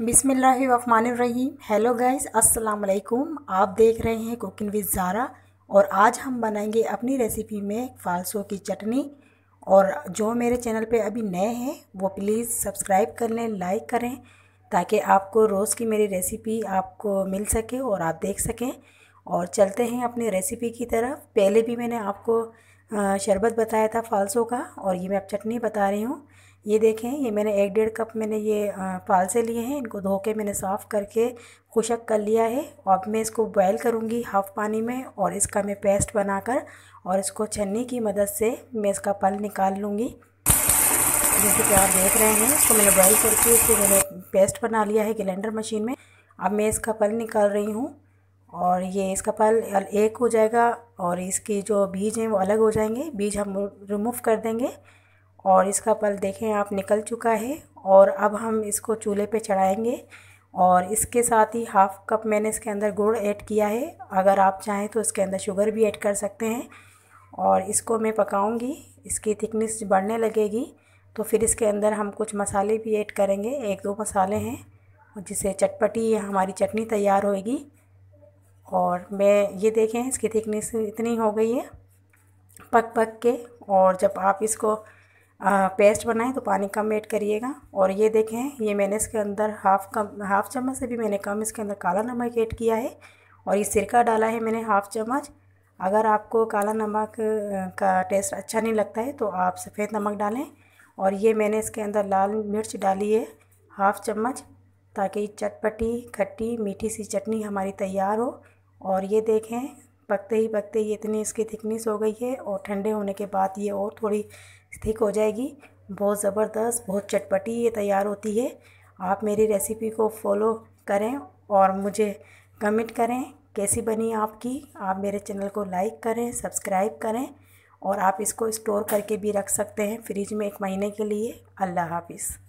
बिसमीम hello guys अस्सलाम वालेकुम आप देख रहे हैं कुकिंग विद ज़ारा और आज हम बनाएंगे अपनी रेसिपी में फालसो की चटनी और जो मेरे चैनल पे अभी नए हैं वो प्लीज़ सब्सक्राइब कर लें लाइक करें ताकि आपको रोज़ की मेरी रेसिपी आपको मिल सके और आप देख सकें और चलते हैं अपनी रेसिपी की तरफ पहले भी मैंने आपको शरबत बताया था फालसो का और ये मैं अब चटनी बता रही हूँ ये देखें ये मैंने एक डेढ़ कप मैंने ये फालसे लिए हैं इनको धो के मैंने साफ़ करके खुशक कर लिया है अब मैं इसको बॉयल करूँगी हाफ़ पानी में और इसका मैं पेस्ट बनाकर और इसको छन्नी की मदद से मैं इसका पल निकाल लूँगी जैसे कि आप देख रहे हैं इसको मैंने बॉयल करके इसको मैंने पेस्ट बना लिया है गिलेंडर मशीन में अब मैं इसका पल निकाल रही हूँ और ये इसका पल एक हो जाएगा और इसके जो बीज हैं वो अलग हो जाएंगे बीज हम रिमूव कर देंगे और इसका पल देखें आप निकल चुका है और अब हम इसको चूल्हे पे चढ़ाएंगे और इसके साथ ही हाफ़ कप मैंने इसके अंदर गुड़ ऐड किया है अगर आप चाहें तो इसके अंदर शुगर भी ऐड कर सकते हैं और इसको मैं पकाऊंगी इसकी थिकनेस बढ़ने लगेगी तो फिर इसके अंदर हम कुछ मसाले भी ऐड करेंगे एक दो मसाले हैं जिससे चटपटी हमारी चटनी तैयार होएगी और मैं ये देखें इसकी थिकनेस इतनी हो गई है पक पक के और जब आप इसको आ, पेस्ट बनाएं तो पानी कम ऐड करिएगा और ये देखें ये मैंने इसके अंदर हाफ़ कम हाफ़ चम्मच से भी मैंने कम इसके अंदर काला नमक ऐड किया है और ये सिरका डाला है मैंने हाफ़ चम्मच अगर आपको काला नमक का टेस्ट अच्छा नहीं लगता है तो आप सफ़ेद नमक डालें और ये मैंने इसके अंदर लाल मिर्च डाली है हाफ़ चम्मच ताकि चटपटी खट्टी मीठी सी चटनी हमारी तैयार हो और ये देखें पकते ही पकते ही इतनी इसकी थिकनेस हो गई है और ठंडे होने के बाद ये और थोड़ी थिक हो जाएगी बहुत ज़बरदस्त बहुत चटपटी ये तैयार होती है आप मेरी रेसिपी को फॉलो करें और मुझे कमेंट करें कैसी बनी आपकी आप मेरे चैनल को लाइक करें सब्सक्राइब करें और आप इसको स्टोर करके भी रख सकते हैं फ्रिज में एक महीने के लिए अल्लाह हाफिज़